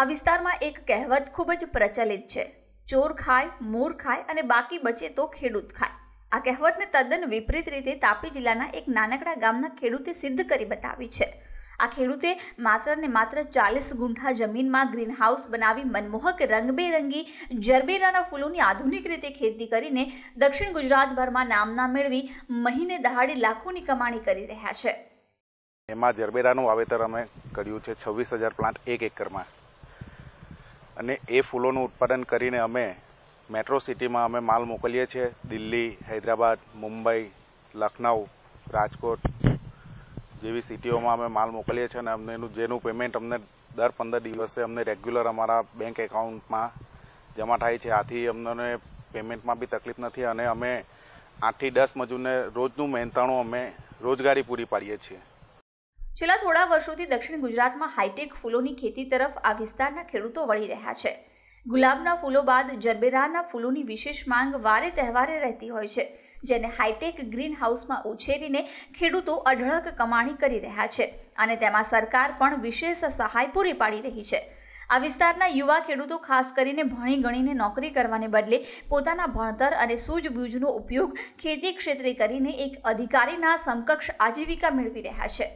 આ વિસ્તારમાં એક કહેવત ખૂબ જ પ્રચલિત છે ચોર ખાય મોર ખાય અને બાકી બચે તો ખેડૂત ખાય આ કહેવતને તદ્દન વિપરીત રીતે તાપી જિલ્લાના એક નાનકડા ગામના ખેડૂતે સિદ્ધ કરી બતાવી છે આ ખેડૂતે માત્ર ને માત્ર ચાલીસ ગુંઠા જમીનમાં ગ્રીનહાઉસ બનાવી મનમોહક રંગબેરંગી જરબેરાના ફૂલોની આધુનિક રીતે ખેતી કરીને દક્ષિણ ગુજરાતભરમાં નામના મેળવી મહિને દહાડે લાખોની કમાણી કરી રહ્યા છે એમાં જરબેરાનું વાવેતર અમે કર્યું છે છવ્વીસ હજાર પ્લાન્ટ એક એકરમાં અને એ ફૂલોનું ઉત્પાદન કરીને અમે મેટ્રો સિટીમાં અમે માલ મોકલીએ છીએ દિલ્હી હૈદરાબાદ મુંબઈ લખનઉ રાજકોટ જેવી સિટીઓમાં અમે માલ મોકલીએ છીએ અને અમને જેનું પેમેન્ટ અમને દર પંદર દિવસે અમને રેગ્યુલર અમારા બેંક એકાઉન્ટમાં જમા થાય છે આથી અમને પેમેન્ટમાં બી તકલીફ નથી અને અમે આઠથી દસ મજૂરને રોજનું મહેનતાણું અમે રોજગારી પૂરી પાડીએ છીએ છેલ્લા થોડા વર્ષોથી દક્ષિણ ગુજરાતમાં હાઈટેક ફૂલોની ખેતી તરફ આ વિસ્તારના ખેડૂતો વળી રહ્યા છે ગુલાબના ફૂલો બાદ જરબેરાના ફૂલોની વિશેષ માંગ વારે તહેવારે રહેતી હોય છે જેને હાઈટેક ગ્રીન હાઉસમાં ઉછેરીને ખેડૂતો અઢળક કમાણી કરી રહ્યા છે અને તેમાં સરકાર પણ વિશેષ સહાય પૂરી પાડી રહી છે આ વિસ્તારના યુવા ખેડૂતો ખાસ કરીને ભણી ગણીને નોકરી કરવાને બદલે પોતાના ભણતર અને સૂઝબૂઝનો ઉપયોગ ખેતી ક્ષેત્રે કરીને એક અધિકારીના સમકક્ષ આજીવિકા મેળવી રહ્યા છે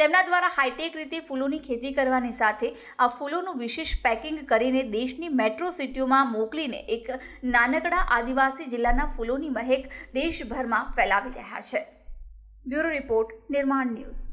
તેમના દ્વારા હાઈટેક રીતે ફૂલોની ખેતી કરવાની સાથે આ ફૂલોનું વિશેષ પેકિંગ કરીને દેશની મેટ્રો સિટીઓમાં મોકલીને એક નાનકડા આદિવાસી જિલ્લાના ફૂલોની મહેક દેશભરમાં ફેલાવી રહ્યા છે બ્યુરો રિપોર્ટ નિર્માણ ન્યૂઝ